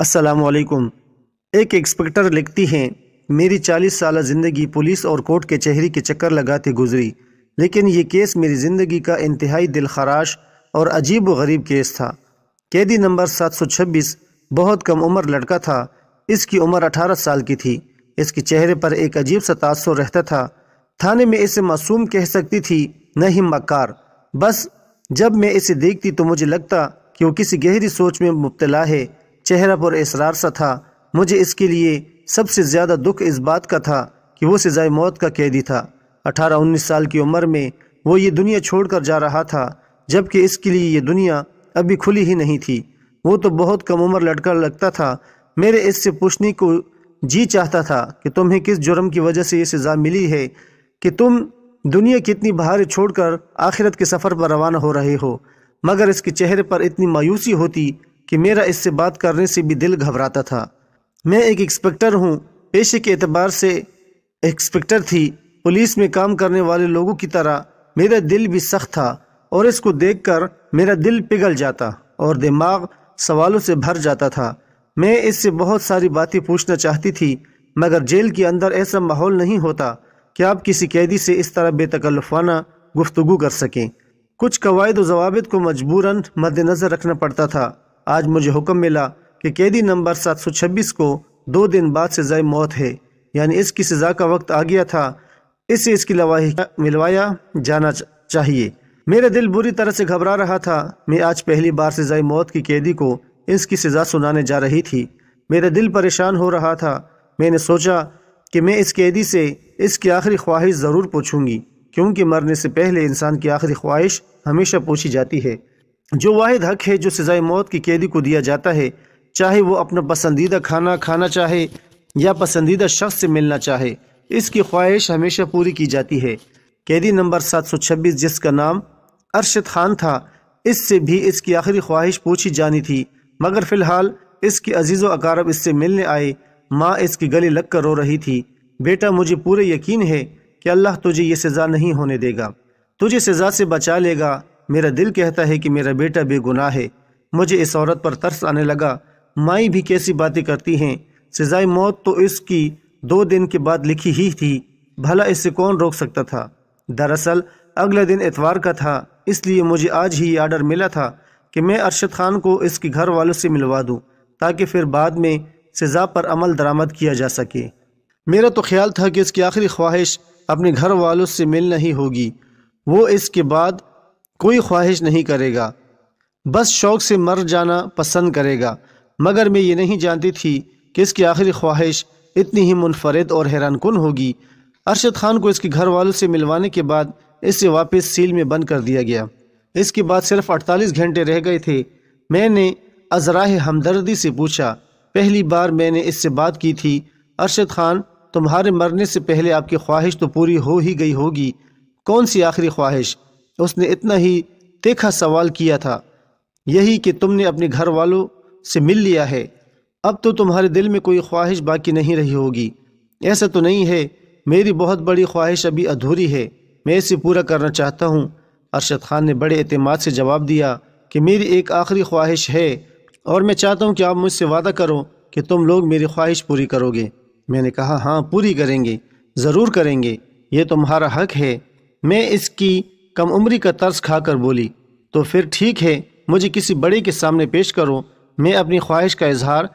असलकुम एक इंस्पेक्टर लिखती हैं मेरी चालीस साल ज़िंदगी पुलिस और कोर्ट के चेहरे के चक्कर लगाते गुजरी लेकिन ये केस मेरी ज़िंदगी का इंतहाई दिल खराश और अजीब व गरीब केस था कैदी नंबर 726 बहुत कम उम्र लड़का था इसकी उम्र 18 साल की थी इसके चेहरे पर एक अजीब सा तासर रहता था थाने में इसे मासूम कह सकती थी न ही मक्कार बस जब मैं इसे देखती तो मुझे लगता कि वो किसी गहरी सोच में मुबतला है चेहरा पर इसरार सा था मुझे इसके लिए सबसे ज़्यादा दुख इस बात का था कि वो सज़ाए मौत का कैदी था अठारह उन्नीस साल की उम्र में वो ये दुनिया छोड़कर जा रहा था जबकि इसके लिए ये दुनिया अभी खुली ही नहीं थी वो तो बहुत कम उम्र लटका लगता था मेरे इससे पूछने को जी चाहता था कि तुम्हें किस जुर्म की वजह से ये सज़ा मिली है कि तुम दुनिया कितनी बाहर छोड़कर आखिरत के सफ़र पर रवाना हो रहे हो मगर इसके चेहरे पर इतनी मायूसी होती कि मेरा इससे बात करने से भी दिल घबराता था मैं एक इंस्पेक्टर हूँ पेशे के एतबार से इंस्पेक्टर थी पुलिस में काम करने वाले लोगों की तरह मेरा दिल भी सख्त था और इसको देखकर मेरा दिल पिघल जाता और दिमाग सवालों से भर जाता था मैं इससे बहुत सारी बातें पूछना चाहती थी मगर जेल के अंदर ऐसा माहौल नहीं होता कि आप किसी कैदी से इस तरह बेतकल्फाना गुफ्तगु कर सकें कुछ कवायद जवाब को मजबूरन मद्दनज़र रखना पड़ता था आज मुझे हुक्म मिला कि कैदी नंबर 726 को दो दिन बाद सज़ाए मौत है यानी इसकी सज़ा का वक्त आ गया था इसे इसकी लवाही मिलवाया जाना चाहिए मेरा दिल बुरी तरह से घबरा रहा था मैं आज पहली बार सज़ाए मौत की कैदी को इसकी सज़ा सुनाने जा रही थी मेरा दिल परेशान हो रहा था मैंने सोचा कि मैं इस कैदी से इसकी आखिरी ख्वाहिश ज़रूर पूछूंगी क्योंकि मरने से पहले इंसान की आखिरी ख्वाहिश हमेशा पूछी जाती है जो वाद हक है जो सज़ाए मौत की कैदी को दिया जाता है चाहे वो अपना पसंदीदा खाना खाना चाहे या पसंदीदा शख्स से मिलना चाहे इसकी ख्वाहिश हमेशा पूरी की जाती है कैदी नंबर 726 जिसका नाम अरशद खान था इससे भी इसकी आखिरी ख्वाहिश पूछी जानी थी मगर फ़िलहाल इसके अजीज़ अकारब इससे मिलने आए माँ इसकी गले लग कर रो रही थी बेटा मुझे पूरे यकीन है कि अल्लाह तुझे ये सज़ा नहीं होने देगा तुझे सज़ा से बचा लेगा मेरा दिल कहता है कि मेरा बेटा बेगुनाह है मुझे इस औरत पर तरस आने लगा माई भी कैसी बातें करती हैं सजाए मौत तो इसकी दो दिन के बाद लिखी ही थी भला इससे कौन रोक सकता था दरअसल अगले दिन इतवार का था इसलिए मुझे आज ही आर्डर मिला था कि मैं अरशद खान को इसके घर वालों से मिलवा दूं ताकि फिर बाद में सज़ा पर अमल दरामद किया जा सके मेरा तो ख्याल था कि इसकी आखिरी ख्वाहिश अपने घर वालों से मिलना ही होगी वो इसके बाद कोई ख्वाहिश नहीं करेगा बस शौक़ से मर जाना पसंद करेगा मगर मैं ये नहीं जानती थी कि इसकी आखिरी ख्वाहिश इतनी ही मुनफरद और हैरान कन होगी अरशद खान को इसके घर वालों से मिलवाने के बाद इसे वापस सील में बंद कर दिया गया इसके बाद सिर्फ 48 घंटे रह गए थे मैंने अजराह हमदर्दी से पूछा पहली बार मैंने इससे बात की थी अरशद खान तुम्हारे मरने से पहले आपकी ख्वाहिश तो पूरी हो ही गई होगी कौन सी आखिरी ख्वाहिश उसने इतना ही तीखा सवाल किया था यही कि तुमने अपने घर वालों से मिल लिया है अब तो तुम्हारे दिल में कोई ख्वाहिश बाकी नहीं रही होगी ऐसा तो नहीं है मेरी बहुत बड़ी ख्वाहिश अभी अधूरी है मैं इसे पूरा करना चाहता हूँ अरशद खान ने बड़े अतमाद से जवाब दिया कि मेरी एक आखिरी ख्वाहिश है और मैं चाहता हूँ कि आप मुझसे वादा करो कि तुम लोग मेरी ख्वाहिश पूरी करोगे मैंने कहा हाँ पूरी करेंगे ज़रूर करेंगे ये तुम्हारा हक है मैं इसकी कम उम्री का तर्स खाकर बोली तो फिर ठीक है मुझे किसी बड़े के सामने पेश करो मैं अपनी ख्वाहिश का इजहार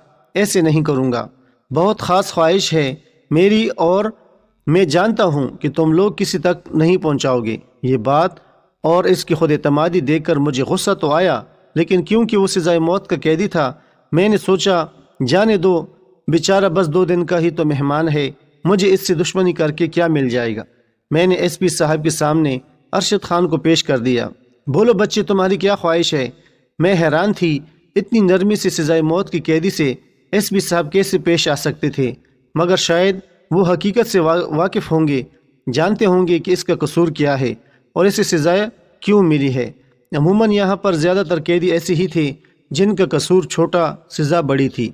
ऐसे नहीं करूँगा बहुत ख़ास ख्वाहिश है मेरी और मैं जानता हूँ कि तुम लोग किसी तक नहीं पहुँचाओगे ये बात और इसकी खुद अतमादी देख कर मुझे गुस्सा तो आया लेकिन क्योंकि वो सज़ाए मौत का कैदी था मैंने सोचा जाने दो बेचारा बस दो दिन का ही तो मेहमान है मुझे इससे दुश्मनी करके क्या मिल जाएगा मैंने एसपी साहब के सामने अरशद खान को पेश कर दिया बोलो बच्चे तुम्हारी क्या ख्वाहिश है मैं हैरान थी इतनी नरमी से सजाए मौत की कैदी से एस बी साहब कैसे पेश आ सकते थे मगर शायद वो हकीकत से वा, वाकिफ़ होंगे जानते होंगे कि इसका कसूर क्या है और इसे सजाए क्यों मिली है अमूमन यहाँ पर ज़्यादातर कैदी ऐसे ही थे जिनका कसूर छोटा सज़ा बड़ी थी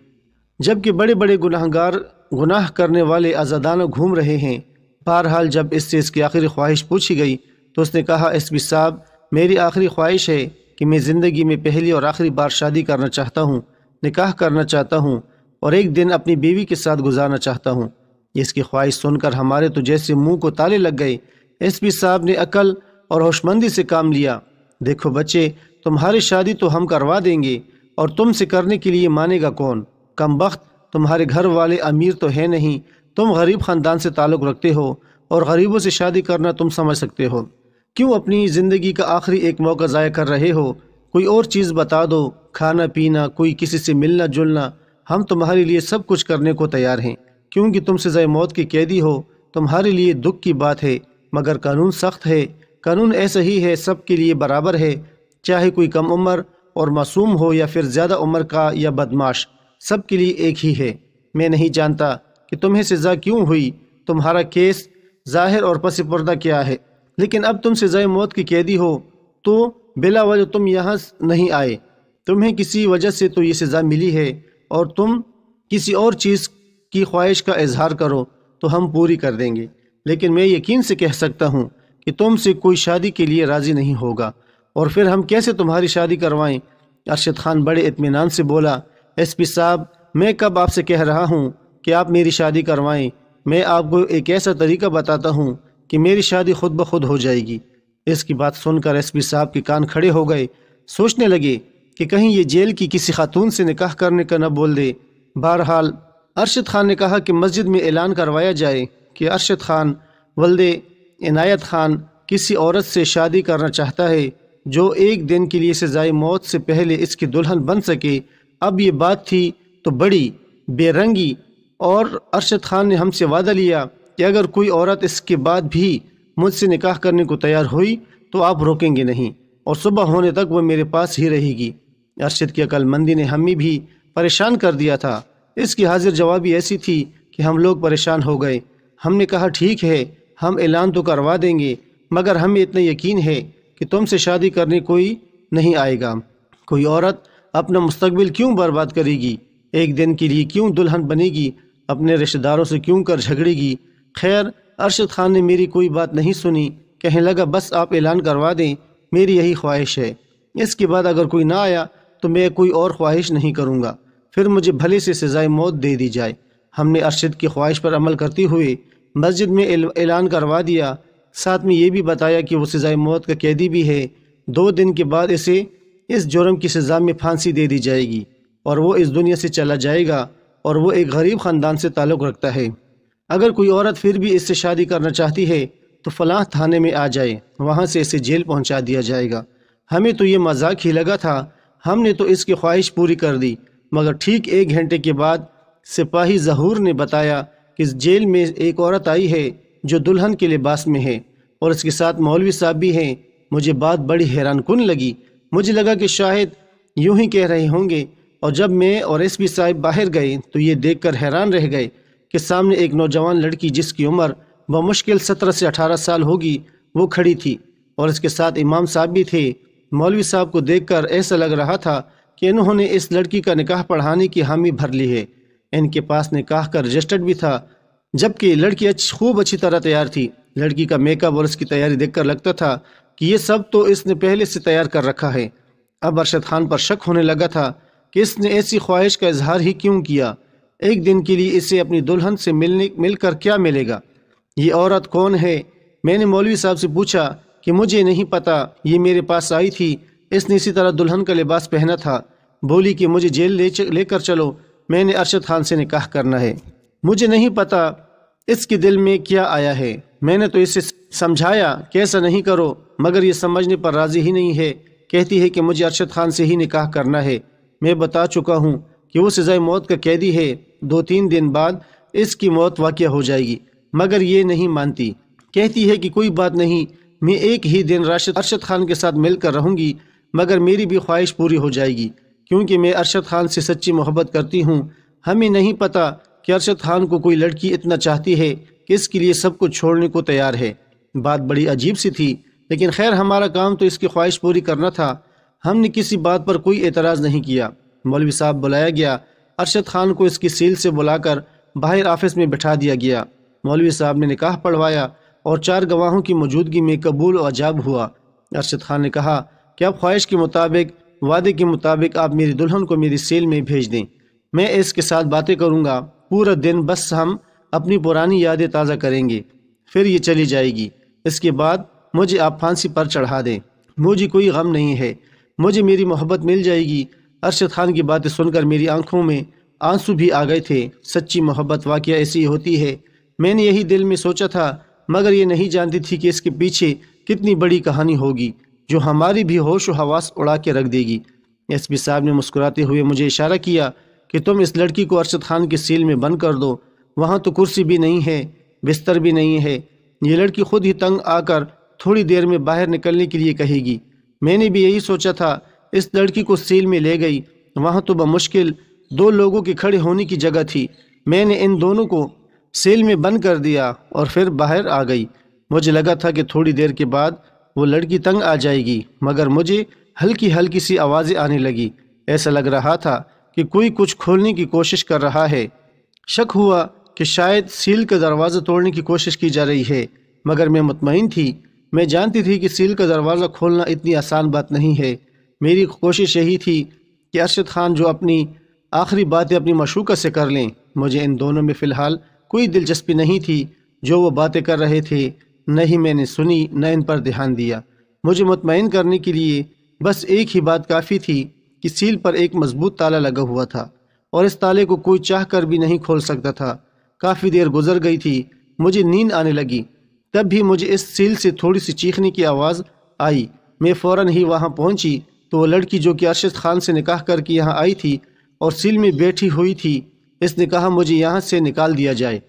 जबकि बड़े बड़े गुनाहगार गुनाह करने वाले आजादानों घूम रहे हैं बहरहाल जब इस चीज़ की आखिरी ख्वाहिश पूछी गई तो उसने कहा एस पी साहब मेरी आखिरी ख्वाहिश है कि मैं ज़िंदगी में पहली और आखिरी बार शादी करना चाहता हूँ निकाह करना चाहता हूँ और एक दिन अपनी बीवी के साथ गुजारना चाहता हूँ इसकी ख्वाहिश सुनकर हमारे तो जैसे मुंह को ताले लग गए एस पी साहब ने अकल और होशमंदी से काम लिया देखो बच्चे तुम्हारी शादी तो हम करवा देंगे और तुमसे करने के लिए मानेगा कौन कम वक्त तुम्हारे घर वाले अमीर तो है नहीं तुम गरीब ख़ानदान से ताल्लुक़ रखते हो और गरीबों से शादी करना तुम समझ सकते हो क्यों अपनी ज़िंदगी का आखिरी एक मौका ज़ाय कर रहे हो कोई और चीज़ बता दो खाना पीना कोई किसी से मिलना जुलना हम तुम्हारे लिए सब कुछ करने को तैयार हैं क्योंकि तुम सज़ाए मौत की कैदी हो तुम्हारे लिए दुख की बात है मगर कानून सख्त है कानून ऐसा ही है सब के लिए बराबर है चाहे कोई कम उम्र और मासूम हो या फिर ज़्यादा उम्र का या बदमाश सब के लिए एक ही है मैं नहीं जानता कि तुम्हें सज़ा क्यों हुई तुम्हारा केस ज़ाहिर और पसपर्दा क्या है लेकिन अब तुम सज़ाए मौत की कैदी हो तो बिला वजह तुम यहाँ नहीं आए तुम्हें किसी वजह से तो ये सज़ा मिली है और तुम किसी और चीज़ की ख्वाहिश का इजहार करो तो हम पूरी कर देंगे लेकिन मैं यकीन से कह सकता हूँ कि तुमसे कोई शादी के लिए राज़ी नहीं होगा और फिर हम कैसे तुम्हारी शादी करवाएं अरशद खान बड़े इतमान से बोला एस पी साहब मैं कब आपसे कह रहा हूँ कि आप मेरी शादी करवाएं मैं आपको एक ऐसा तरीका बताता हूँ कि मेरी शादी खुद ब खुद हो जाएगी इसकी बात सुनकर एसपी साहब के कान खड़े हो गए सोचने लगे कि कहीं ये जेल की किसी खातून से निकाह करने का न बोल दे बहरहाल अरशद खान ने कहा कि मस्जिद में ऐलान करवाया जाए कि अरशद खान वल्दे इनायत खान किसी औरत से शादी करना चाहता है जो एक दिन के लिए सजाए मौत से पहले इसकी दुल्हन बन सके अब ये बात थी तो बड़ी बेरंगी और अरशद खान ने हमसे वादा लिया कि अगर कोई औरत इसके बाद भी मुझसे निकाह करने को तैयार हुई तो आप रोकेंगे नहीं और सुबह होने तक वह मेरे पास ही रहेगी अरशद की अकलमंदी ने हमें भी परेशान कर दिया था इसकी हाजिर जवाबी ऐसी थी कि हम लोग परेशान हो गए हमने कहा ठीक है हम ऐलान तो करवा देंगे मगर हमें इतना यकीन है कि तुमसे शादी करने कोई नहीं आएगा कोई औरत अपना मुस्तबिल क्यों बर्बाद करेगी एक दिन के लिए क्यों दुल्हन बनेगी अपने रिश्तेदारों से क्यों कर झगड़ेगी खैर अरशद खान ने मेरी कोई बात नहीं सुनी कहने लगा बस आप ऐलान करवा दें मेरी यही ख्वाहिश है इसके बाद अगर कोई ना आया तो मैं कोई और ख्वाहिश नहीं करूँगा फिर मुझे भले से सज़ाए मौत दे दी जाए हमने अरशद की ख्वाहिश पर अमल करते हुए मस्जिद में ऐलान करवा दिया साथ में ये भी बताया कि वो सज़ाए मौत का कैदी भी है दो दिन के बाद इसे इस जुर्म की सज़ा में फांसी दे दी जाएगी और वो इस दुनिया से चला जाएगा और वो एक गरीब ख़ानदान से ताल्लुक़ रखता है अगर कोई औरत फिर भी इससे शादी करना चाहती है तो फलाह थाने में आ जाए वहाँ से इसे जेल पहुँचा दिया जाएगा हमें तो ये मजाक ही लगा था हमने तो इसकी ख्वाहिश पूरी कर दी मगर ठीक एक घंटे के बाद सिपाही जहूर ने बताया कि जेल में एक औरत आई है जो दुल्हन के लिबास में है और इसके साथ मौलवी साहब भी हैं मुझे बात बड़ी हैरान लगी मुझे लगा कि शायद यूं ही कह रहे होंगे और जब मैं और एस पी साहब बाहर गए तो ये देखकर हैरान रह गए के सामने एक नौजवान लड़की जिसकी उम्र मुश्किल सत्रह से अठारह साल होगी वो खड़ी थी और इसके साथ इमाम साहब भी थे मौलवी साहब को देखकर ऐसा लग रहा था कि इन्होंने इस लड़की का निकाह पढ़ाने की हामी भर ली है इनके पास निकाह का रजिस्टर्ड भी था जबकि लड़की अच्छी खूब अच्छी तरह तैयार थी लड़की का मेकअप और इसकी तैयारी देखकर लगता था कि ये सब तो इसने पहले से तैयार कर रखा है अब अरशद खान पर शक होने लगा था कि इसने ऐसी ख्वाहिश का इजहार ही क्यों किया एक दिन के लिए इसे अपनी दुल्हन से मिलने मिलकर क्या मिलेगा ये औरत कौन है मैंने मौलवी साहब से पूछा कि मुझे नहीं पता ये मेरे पास आई थी इसने इसी तरह दुल्हन का लिबास पहना था बोली कि मुझे जेल ले लेकर चलो मैंने अरशद खान से निकाह करना है मुझे नहीं पता इसके दिल में क्या आया है मैंने तो इसे समझाया कैसा नहीं करो मगर ये समझने पर राज़ी ही नहीं है कहती है कि मुझे अरशद खान से ही निकाह करना है मैं बता चुका हूँ कि वो सज़ाए मौत का कैदी है दो तीन दिन बाद इसकी मौत वाक़ हो जाएगी मगर ये नहीं मानती कहती है कि कोई बात नहीं मैं एक ही दिन राशिद अरशद खान के साथ मिलकर रहूँगी मगर मेरी भी ख्वाहिश पूरी हो जाएगी क्योंकि मैं अरशद खान से सच्ची मोहब्बत करती हूँ हमें नहीं पता कि अरशद खान को कोई लड़की इतना चाहती है कि इसके लिए सब कुछ छोड़ने को तैयार है बात बड़ी अजीब सी थी लेकिन खैर हमारा काम तो इसकी ख्वाहिश पूरी करना था हमने किसी बात पर कोई एतराज़ नहीं किया मौलवी साहब बुलाया गया अरशद खान को इसकी सील से बुलाकर बाहर ऑफिस में बैठा दिया गया मौलवी साहब ने निकाह पढ़वाया और चार गवाहों की मौजूदगी में कबूल और अजाब हुआ अरशद खान ने कहा कि आप ख्वाहिश के मुताबिक वादे के मुताबिक आप मेरी दुल्हन को मेरी सेल में भेज दें मैं इसके साथ बातें करूँगा पूरा दिन बस हम अपनी पुरानी यादें ताज़ा करेंगे फिर ये चली जाएगी इसके बाद मुझे आप फांसी पर चढ़ा दें मुझे कोई गम नहीं है मुझे मेरी मोहब्बत मिल जाएगी अरशद खान की बातें सुनकर मेरी आंखों में आंसू भी आ गए थे सच्ची मोहब्बत वाक़ ऐसी होती है मैंने यही दिल में सोचा था मगर ये नहीं जानती थी कि इसके पीछे कितनी बड़ी कहानी होगी जो हमारी भी होश हवास उड़ा के रख देगी एस पी साहब ने मुस्कुराते हुए मुझे इशारा किया कि तुम इस लड़की को अरशद खान की सील में बंद कर दो वहाँ तो कुर्सी भी नहीं है बिस्तर भी नहीं है ये लड़की खुद ही तंग आकर थोड़ी देर में बाहर निकलने के लिए कहेगी मैंने भी यही सोचा था इस लड़की को सील में ले गई वहाँ तो बमुश्किल दो लोगों के खड़े होने की जगह थी मैंने इन दोनों को सेल में बंद कर दिया और फिर बाहर आ गई मुझे लगा था कि थोड़ी देर के बाद वो लड़की तंग आ जाएगी मगर मुझे हल्की हल्की सी आवाज़ें आने लगी ऐसा लग रहा था कि कोई कुछ खोलने की कोशिश कर रहा है शक हुआ कि शायद सील का दरवाज़ा तोड़ने की कोशिश की जा रही है मगर मैं मुतमईन थी मैं जानती थी कि सील का दरवाज़ा खोलना इतनी आसान बात नहीं है मेरी कोशिश यही थी कि अरशद ख़ान जो अपनी आखिरी बातें अपनी मशूक़त से कर लें मुझे इन दोनों में फ़िलहाल कोई दिलचस्पी नहीं थी जो वो बातें कर रहे थे न ही मैंने सुनी न इन पर ध्यान दिया मुझे मुतमिन करने के लिए बस एक ही बात काफ़ी थी कि सील पर एक मज़बूत ताला लगा हुआ था और इस ताले को कोई चाह कर भी नहीं खोल सकता था काफ़ी देर गुजर गई थी मुझे नींद आने लगी तब भी मुझे इस सील से थोड़ी सी चीखने की आवाज़ आई मैं फ़ौर ही वहाँ पहुँची तो वह लड़की जो कि अरशद खान से निकाह करके यहाँ आई थी और सील में बैठी हुई थी इसने कहा मुझे यहाँ से निकाल दिया जाए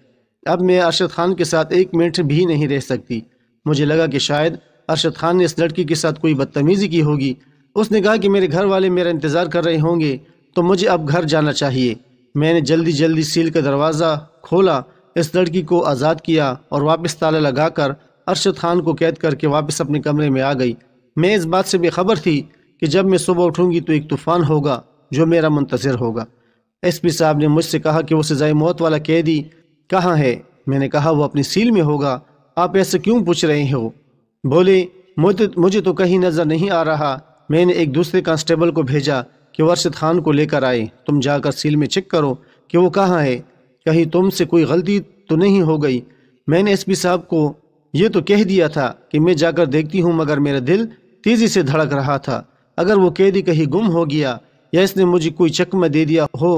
अब मैं अरशद खान के साथ एक मिनट भी नहीं रह सकती मुझे लगा कि शायद अरशद खान ने इस लड़की के साथ कोई बदतमीज़ी की होगी उसने कहा कि मेरे घर वाले मेरा इंतज़ार कर रहे होंगे तो मुझे अब घर जाना चाहिए मैंने जल्दी जल्दी सील का दरवाज़ा खोला इस लड़की को आज़ाद किया और वापस ताला लगाकर अरशद खान को कैद करके वापस अपने कमरे में आ गई मैं इस बात से बेखबर थी कि जब मैं सुबह उठूंगी तो एक तूफ़ान होगा जो मेरा मुंतज़र होगा एस पी साहब ने मुझसे कहा कि वो सजाए मौत वाला कैदी कहाँ है मैंने कहा वो अपनी सील में होगा आप ऐसे क्यों पूछ रहे हो बोले मुझे तो, मुझे तो कहीं नज़र नहीं आ रहा मैंने एक दूसरे कांस्टेबल को भेजा कि वर्षद खान को लेकर आए तुम जाकर सील में चेक करो कि वो कहाँ है कहीं तुमसे कोई गलती तो नहीं हो गई मैंने एसपी साहब को ये तो कह दिया था कि मैं जाकर देखती हूँ मगर मेरा दिल तेज़ी से धड़क रहा था अगर वो कैदी कहीं गुम हो गया या इसने मुझे कोई चकमा दे दिया हो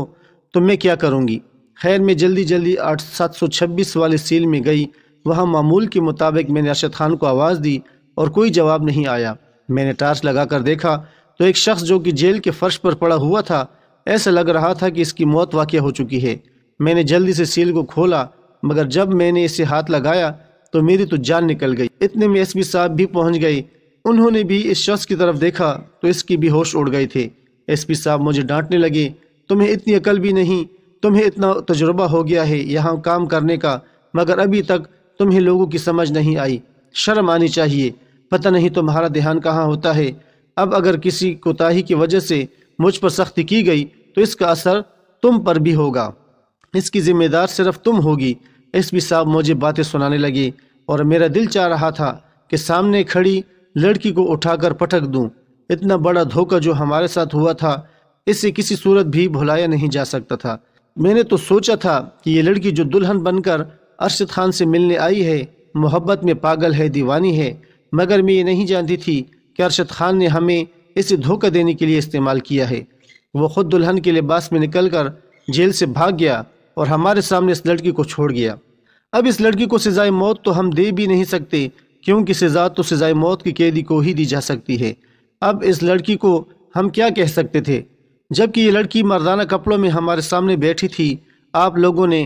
तो मैं क्या करूँगी खैर मैं जल्दी जल्दी आठ सात सौ छब्बीस वाले सील में गई वहाँ मामूल के मुताबिक मैंने अरशद खान को आवाज़ दी और कोई जवाब नहीं आया मैंने टार्च लगा कर देखा तो एक शख्स जो कि जेल के फर्श पर पड़ा हुआ था ऐसा लग रहा था कि इसकी मौत वाक़ हो चुकी है मैंने जल्दी से सील को खोला मगर जब मैंने इसे हाथ लगाया तो मेरी तो जान निकल गई इतने में एस साहब भी पहुँच गई उन्होंने भी इस शख्स की तरफ देखा तो इसकी भी होश उड़ गई थी एसपी साहब मुझे डांटने लगे तुम्हें इतनी अकल भी नहीं तुम्हें इतना तजुर्बा हो गया है यहाँ काम करने का मगर अभी तक तुम्हें लोगों की समझ नहीं आई शर्म आनी चाहिए पता नहीं तुम्हारा ध्यान कहाँ होता है अब अगर किसी कोताही की वजह से मुझ पर सख्ती की गई तो इसका असर तुम पर भी होगा इसकी जिम्मेदार सिर्फ तुम होगी एसपी साहब मुझे बातें सुनाने लगे और मेरा दिल चाह रहा था कि सामने खड़ी लड़की को उठाकर पटक दूं। इतना बड़ा धोखा जो हमारे साथ हुआ था इसे किसी सूरत भी भुलाया नहीं जा सकता था मैंने तो सोचा था कि ये लड़की जो दुल्हन बनकर अरशद खान से मिलने आई है मोहब्बत में पागल है दीवानी है मगर मैं ये नहीं जानती थी कि अरशद खान ने हमें इसे धोखा देने के लिए इस्तेमाल किया है वो ख़ुद दुल्हन के लिबास में निकल कर जेल से भाग गया और हमारे सामने इस लड़की को छोड़ गया अब इस लड़की को सजाए मौत तो हम दे भी नहीं सकते क्योंकि सज़ा तो सज़ाए मौत की कैदी को ही दी जा सकती है अब इस लड़की को हम क्या कह सकते थे जबकि ये लड़की मर्दाना कपड़ों में हमारे सामने बैठी थी आप लोगों ने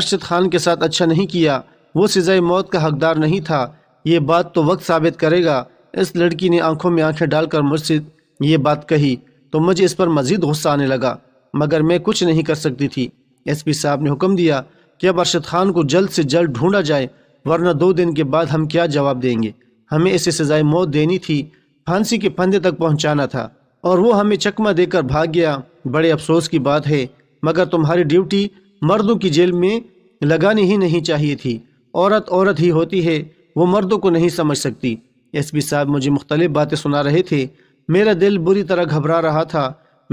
अरशद खान के साथ अच्छा नहीं किया वो सज़ाए मौत का हकदार नहीं था ये बात तो वक्त साबित करेगा इस लड़की ने आंखों में आंखें डालकर मुझसे ये बात कही तो मुझे इस पर मज़ीद गुस्सा आने लगा मगर मैं कुछ नहीं कर सकती थी एसपी साहब ने हुक्म दिया कि अब अरशद खान को जल्द से जल्द ढूंढा जाए वरना दो दिन के बाद हम क्या जवाब देंगे हमें इसे सजाए मौत देनी थी फांसी के फंदे तक पहुंचाना था और वो हमें चकमा देकर भाग गया बड़े अफसोस की बात है मगर तुम्हारी ड्यूटी मर्दों की जेल में लगानी ही नहीं चाहिए थी औरत औरत ही होती है वो मर्दों को नहीं समझ सकती एसपी साहब मुझे मुख्तलिफ बातें सुना रहे थे मेरा दिल बुरी तरह घबरा रहा था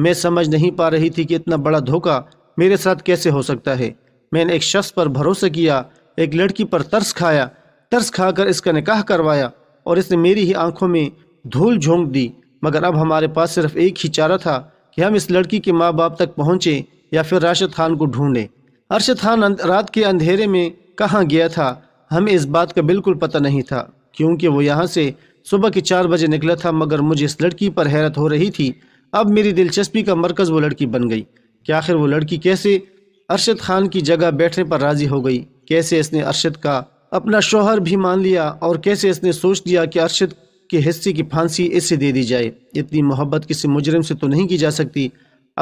मैं समझ नहीं पा रही थी कि इतना बड़ा धोखा मेरे साथ कैसे हो सकता है मैंने एक शख्स पर भरोसा किया एक लड़की पर तरस खाया तरस खाकर इसका निकाह करवाया और इसने मेरी ही आंखों में धूल झोंक दी मगर अब हमारे पास सिर्फ एक ही चारा था कि हम इस लड़की के माँ बाप तक पहुँचे या फिर राशिद खान को ढूंढें अरशद खान रात के अंधेरे में कहाँ गया था हमें इस बात का बिल्कुल पता नहीं था क्योंकि वो यहाँ से सुबह के चार बजे निकला था मगर मुझे इस लड़की पर हैरत हो रही थी अब मेरी दिलचस्पी का मरकज़ वो लड़की बन गई कि आखिर वो लड़की कैसे अरशद खान की जगह बैठने पर राज़ी हो गई कैसे इसने अरशद का अपना शोहर भी मान लिया और कैसे इसने सोच दिया कि अरशद के हिस्से की फांसी इसे दे दी जाए इतनी मोहब्बत किसी मुजरिम से तो नहीं की जा सकती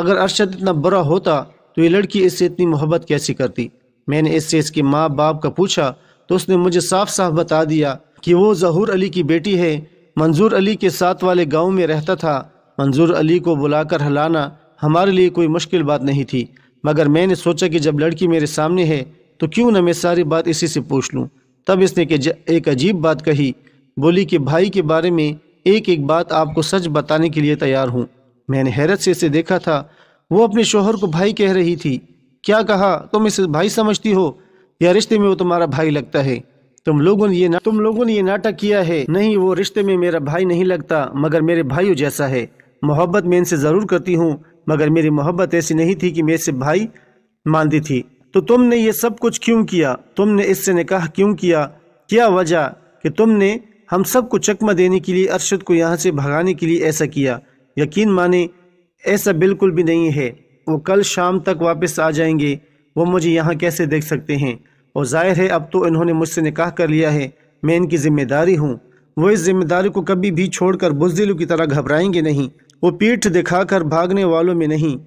अगर अरशद इतना बुरा होता तो ये लड़की इससे इतनी मोहब्बत कैसे करती मैंने इससे इसके माँ बाप का पूछा तो उसने मुझे साफ साफ बता दिया कि वो जहूर अली की बेटी है मंजूर अली के साथ वाले गांव में रहता था मंजूर अली को बुलाकर हलाना हमारे लिए कोई मुश्किल बात नहीं थी मगर मैंने सोचा कि जब लड़की मेरे सामने है तो क्यों ना मैं सारी बात इसी से पूछ लूँ तब इसने एक अजीब बात कही बोली कि भाई के बारे में एक एक बात आपको सच बताने के लिए तैयार हूँ मैंने हैरत से इसे देखा था वो अपने शोहर को भाई कह रही थी क्या कहा तुम इसे भाई समझती हो या रिश्ते में वो तुम्हारा भाई लगता है तुम लोगों ने ये ना तुम लोगों ने ये नाटक किया है नहीं वो रिश्ते में मेरा भाई नहीं लगता मगर मेरे भाइयों जैसा है मोहब्बत मैं इनसे ज़रूर करती हूँ मगर मेरी मोहब्बत ऐसी नहीं थी कि मैं इसे भाई मानती थी तो तुमने ये सब कुछ क्यों किया तुमने इससे निकाह क्यों किया क्या वजह कि तुमने हम सब को चकमा देने के लिए अरशद को यहाँ से भगाने के लिए ऐसा किया यकीन माने ऐसा बिल्कुल भी नहीं है वो कल शाम तक वापस आ जाएंगे वो मुझे यहाँ कैसे देख सकते हैं और जाहिर है अब तो इन्होंने मुझसे निकाह कर लिया है मैं इनकी ज़िम्मेदारी हूँ वो इस जिम्मेदारी को कभी भी छोड़कर बुजदिलों की तरह घबराएंगे नहीं वो पीठ दिखाकर भागने वालों में नहीं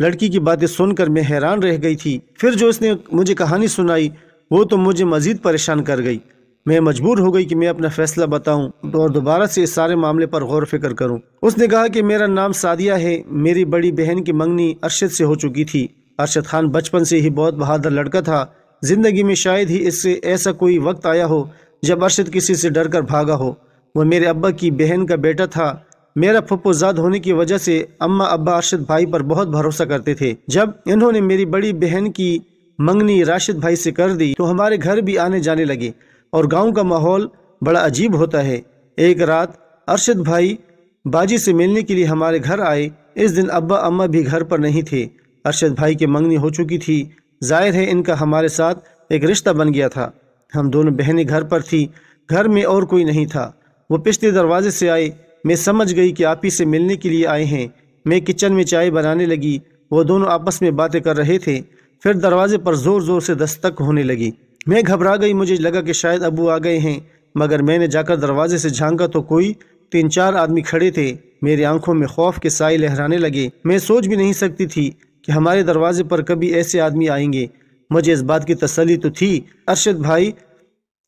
लड़की की बातें सुनकर मैं हैरान रह गई थी फिर जो उसने मुझे कहानी सुनाई वो तो मुझे मज़ीद परेशान कर गई मैं मजबूर हो गई कि मैं अपना फैसला बताऊं और दोबारा से इस सारे मामले पर गौर फिक्र करूं। उसने कहा कि मेरा नाम सादिया है मेरी बड़ी बहन की मंगनी अरशद से हो चुकी थी अरशद खान बचपन से ही बहुत बहादुर लड़का था ज़िंदगी में शायद ही इससे ऐसा कोई वक्त आया हो जब अरशद किसी से डर कर भागा हो वह मेरे अब्बा की बहन का बेटा था मेरा जद होने की वजह से अम्मा अब्बा अरशद भाई पर बहुत भरोसा करते थे जब इन्होंने मेरी बड़ी बहन की मंगनी राशिद भाई से कर दी तो हमारे घर भी आने जाने लगे और गांव का माहौल बड़ा अजीब होता है एक रात अरशद भाई बाजी से मिलने के लिए हमारे घर आए इस दिन अब्बा अम्मा भी घर पर नहीं थे अरशद भाई की मंगनी हो चुकी थी जाहिर है इनका हमारे साथ एक रिश्ता बन गया था हम दोनों बहनें घर पर थी घर में और कोई नहीं था वो पिछले दरवाजे से आए मैं समझ गई कि आप ही से मिलने के लिए आए हैं मैं किचन में चाय बनाने लगी वो दोनों आपस में बातें कर रहे थे फिर दरवाजे पर ज़ोर ज़ोर से दस्तक होने लगी मैं घबरा गई मुझे लगा कि शायद अबू आ गए हैं मगर मैंने जाकर दरवाजे से झांका तो कोई तीन चार आदमी खड़े थे मेरी आंखों में खौफ के साए लहराने लगे मैं सोच भी नहीं सकती थी कि हमारे दरवाजे पर कभी ऐसे आदमी आएंगे मुझे इस बात की तसली तो थी अरशद भाई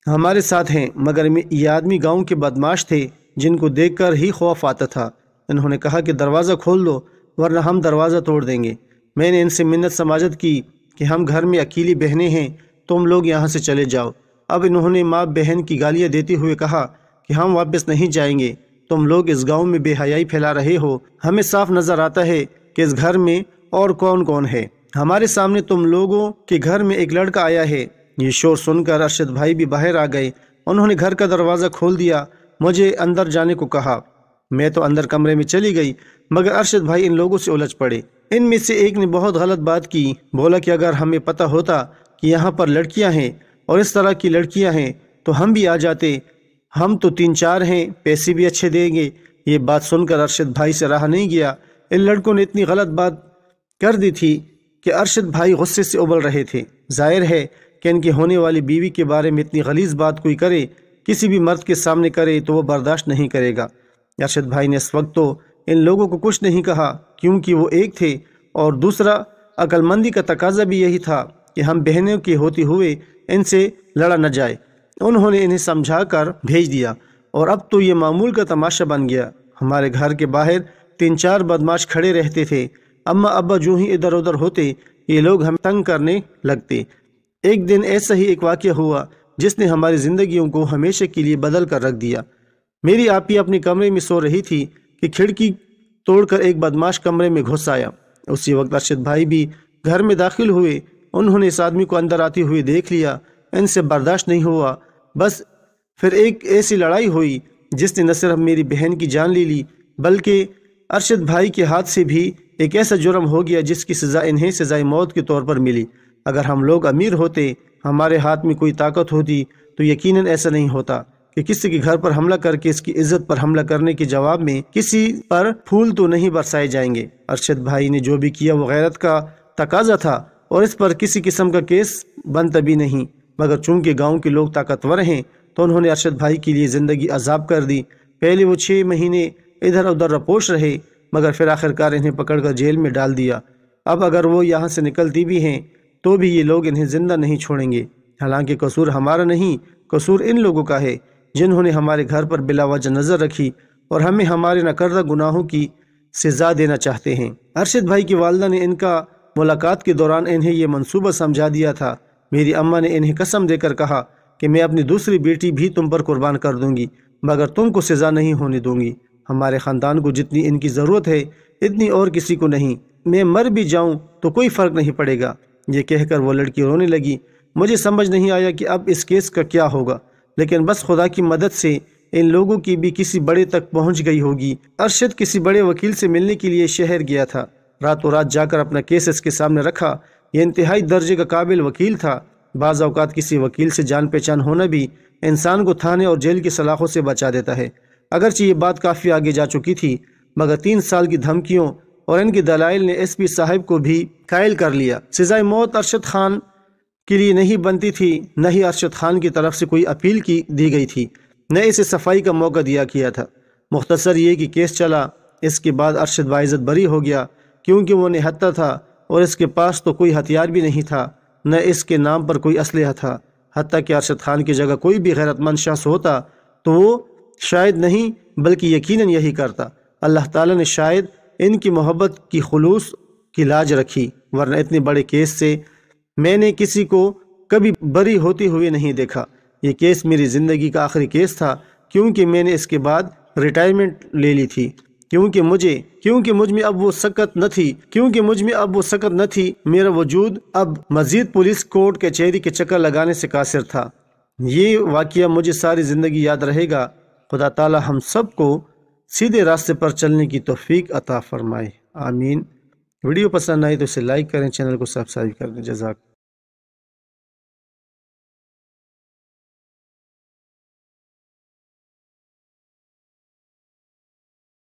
हमारे साथ हैं मगर ये आदमी गांव के बदमाश थे जिनको देखकर ही खौफ आता था इन्होंने कहा कि दरवाज़ा खोल दो वरना हम दरवाज़ा तोड़ देंगे मैंने इनसे मिन्नत समाजत की कि हम घर में अकेली बहनें हैं तुम लोग यहाँ से चले जाओ अब इन्होंने माँ बहन की गालियाँ देते हुए कहा कि हम वापस नहीं जाएंगे तुम लोग इस गांव में बेहयाई फैला रहे हो हमें साफ नज़र आता है कि इस घर में और कौन कौन है हमारे सामने तुम लोगों के घर में एक लड़का आया है ये शोर सुनकर अरशद भाई भी बाहर आ गए उन्होंने घर का दरवाज़ा खोल दिया मुझे अंदर जाने को कहा मैं तो अंदर कमरे में चली गई मगर अरशद भाई इन लोगों से उलझ पड़े इनमें से एक ने बहुत गलत बात की बोला कि अगर हमें पता होता कि यहाँ पर लड़कियाँ हैं और इस तरह की लड़कियाँ हैं तो हम भी आ जाते हम तो तीन चार हैं पैसे भी अच्छे देंगे ये बात सुनकर अरशद भाई से रहा नहीं गया इन लड़कों ने इतनी गलत बात कर दी थी कि अरशद भाई गुस्से से उबल रहे थे जाहिर है कि इनके होने वाली बीवी के बारे में इतनी गलीज बात कोई करे किसी भी मर्द के सामने करे तो वह बर्दाश्त नहीं करेगा अरशद भाई ने इस वक्त तो इन लोगों को कुछ नहीं कहा क्योंकि वो एक थे और दूसरा अकलमंदी का तकाजा भी यही था कि हम बहनों के होते हुए इनसे लड़ा न जाए उन्होंने इन्हें समझा कर भेज दिया और अब तो ये मामूल का तमाशा बन गया हमारे घर के बाहर तीन चार बदमाश खड़े रहते थे अम्मा अब्बा जो ही इधर उधर होते ये लोग हम तंग करने लगते एक दिन ऐसा ही एक वाक्य हुआ जिसने हमारी ज़िंदगियों को हमेशा के लिए बदल कर रख दिया मेरी आपी अपने कमरे में सो रही थी कि खिड़की तोड़कर एक बदमाश कमरे में घुस आया उसी वक्त अरशद भाई भी घर में दाखिल हुए उन्होंने इस आदमी को अंदर आते हुए देख लिया इनसे बर्दाश्त नहीं हुआ बस फिर एक ऐसी लड़ाई हुई जिसने न सिर्फ मेरी बहन की जान ले ली बल्कि अरशद भाई के हाथ से भी एक ऐसा जुर्म हो गया जिसकी सज़ा इन्हें सज़ाए मौत के तौर पर मिली अगर हम लोग अमीर होते हमारे हाथ में कोई ताकत होती तो यकीनन ऐसा नहीं होता कि किसी के घर पर हमला करके इसकी इज्जत पर हमला करने के जवाब में किसी पर फूल तो नहीं बरसाए जाएंगे अरशद भाई ने जो भी किया वो गैरत का तकाजा था और इस पर किसी किस्म का केस बनता भी नहीं मगर चूंकि गाँव के लोग ताकतवर हैं तो उन्होंने अरशद भाई के लिए ज़िंदगी अजाब कर दी पहले वो छः महीने इधर उधर रपोश रहे मगर फिर आखिरकार इन्हें पकड़कर जेल में डाल दिया अब अगर वो यहाँ से निकलती भी हैं तो भी ये लोग इन्हें ज़िंदा नहीं छोड़ेंगे हालांकि कसूर हमारा नहीं कसूर इन लोगों का है जिन्होंने हमारे घर पर बिलावज नज़र रखी और हमें हमारे नकर्दा गुनाहों की सज़ा देना चाहते हैं अरशद भाई की वालदा ने इनका मुलाकात के दौरान इन्हें यह मनसूबा समझा दिया था मेरी अम्मा ने इन्हें कसम देकर कहा कि मैं अपनी दूसरी बेटी भी तुम पर कुर्बान कर दूंगी मगर तुमको सज़ा नहीं होने दूंगी हमारे ख़ानदान को जितनी इनकी ज़रूरत है इतनी और किसी को नहीं मैं मर भी जाऊं तो कोई फ़र्क नहीं पड़ेगा ये कहकर वो लड़की रोने लगी मुझे समझ नहीं आया कि अब इस केस का क्या होगा लेकिन बस खुदा की मदद से इन लोगों की भी किसी बड़े तक पहुंच गई होगी अरशद किसी बड़े वकील से मिलने के लिए शहर गया था रातों रात जाकर अपना केस इसके सामने रखा यह इंतहाई दर्जे का काबिल वकील था बाज़ अवकात किसी वकील से जान पहचान होना भी इंसान को थाने और जेल की सलाखों से बचा देता है अगरचे ये बात काफ़ी आगे जा चुकी थी मगर तीन साल की धमकियों और इनकी दलाइल ने एस पी साहब को भी कायल कर लिया सजाए मौत अरशद खान के लिए नहीं बनती थी न ही अरशद खान की तरफ से कोई अपील की दी गई थी न इसे सफाई का मौका दिया किया था मुख्तसर ये कि केस चला इसके बाद अरशद बाइज़त बरी हो गया क्योंकि वो निहत्ता था और इसके पास तो कोई हथियार भी नहीं था न इसके नाम पर कोई असलह था हती कि अरशद खान की जगह कोई भी गैरतमंद शख्स होता तो वो शायद नहीं बल्कि यकीनन यही करता अल्लाह ताला ने शायद इनकी मोहब्बत की खलूस की लाज रखी वरना इतने बड़े केस से मैंने किसी को कभी बरी होती हुई नहीं देखा ये केस मेरी ज़िंदगी का आखिरी केस था क्योंकि मैंने इसके बाद रिटायरमेंट ले ली थी क्योंकि मुझे क्योंकि मुझ में अब वो सकत न थी क्योंकि मुझ में अब वो सकत न थी मेरा वजूद अब मजीद पुलिस कोर्ट के के, के चक्कर लगाने से कासिर था ये वाक़ मुझे सारी ज़िंदगी याद रहेगा खुदा ताला हम सबको सीधे रास्ते पर चलने की तोफ़ीक अता फ़रमाए आमीन वीडियो पसंद आई तो इसे लाइक करें चैनल को सब्सक्राइब करें जजाक